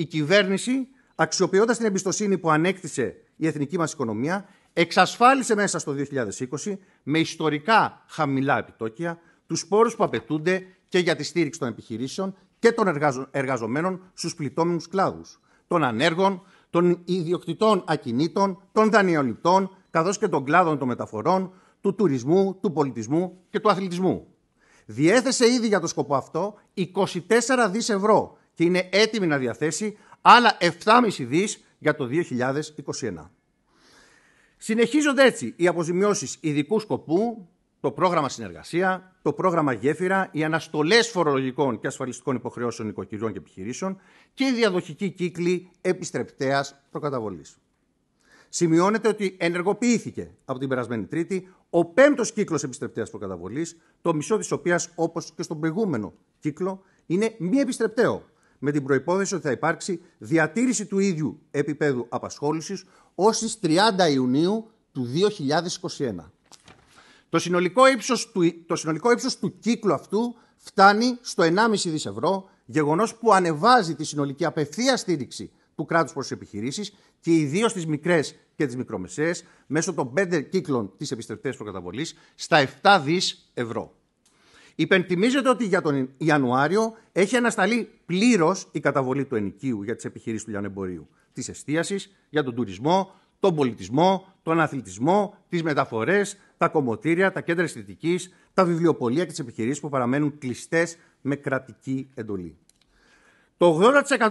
η κυβέρνηση, αξιοποιώντας την εμπιστοσύνη που ανέκτησε η εθνική μας οικονομία, εξασφάλισε μέσα στο 2020 με ιστορικά χαμηλά επιτόκια τους πόρους που απαιτούνται και για τη στήριξη των επιχειρήσεων και των εργαζομένων στους πληττόμενους κλάδους, των ανέργων, των ιδιοκτητών ακινήτων, των δανειοληπτών, καθώς και των κλάδων των μεταφορών, του τουρισμού, του πολιτισμού και του αθλητισμού. Διέθεσε ήδη για το σκοπό αυτό 24 δις ευρώ και είναι έτοιμη να διαθέσει άλλα 7,5 δις για το 2021. Συνεχίζονται έτσι οι αποζημιώσεις ειδικού σκοπού, το πρόγραμμα συνεργασία, το πρόγραμμα γέφυρα, οι αναστολές φορολογικών και ασφαλιστικών υποχρεώσεων οικοκυριών και επιχειρήσεων και η διαδοχική κύκλη επιστρεπτέας προκαταβολής. Σημειώνεται ότι ενεργοποιήθηκε από την περασμένη Τρίτη ο πέμπτος κύκλος επιστρεπτέας προκαταβολής, το μισό της οποίας, όπως και στον προηγούμενο κύκλο, είναι μη επιστρεπταίο με την προπόθεση ότι θα υπάρξει διατήρηση του ίδιου επίπεδου απασχόλησης ως τι 30 Ιουνίου του 2021. Το συνολικό ύψος του, το συνολικό ύψος του κύκλου αυτού φτάνει στο 1,5 δις ευρώ, γεγονός που ανεβάζει τη συνολική απευθεία στήριξη του κράτους προς τις επιχειρήσεις και ιδίως τις μικρές και τις μικρομεσαίες μέσω των πέντε κύκλων της επιστρεπτές προκαταβολής στα 7 δις ευρώ. Υπενθυμίζεται ότι για τον Ιανουάριο έχει ανασταλεί πλήρως η καταβολή του ενοικίου για τις επιχειρήσεις του λιανεμπορίου, της εστίασης, για τον τουρισμό, τον πολιτισμό, τον αθλητισμό, τις μεταφορές, τα κομμωτήρια, τα κέντρα αισθητικής, τα βιβλιοπολία και τις επιχειρήσεις που παραμένουν κλειστές με κρατική εντολή. Το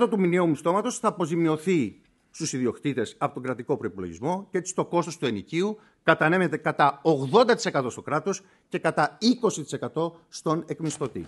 80% του μηνιαίου μισθώματος θα αποζημιωθεί στους ιδιοκτήτες από τον κρατικό προπολογισμό και έτσι το κόστος του ενοικίου κατανέμεται κατά 80% στο κράτος και κατά 20% στον εκμισθωτή.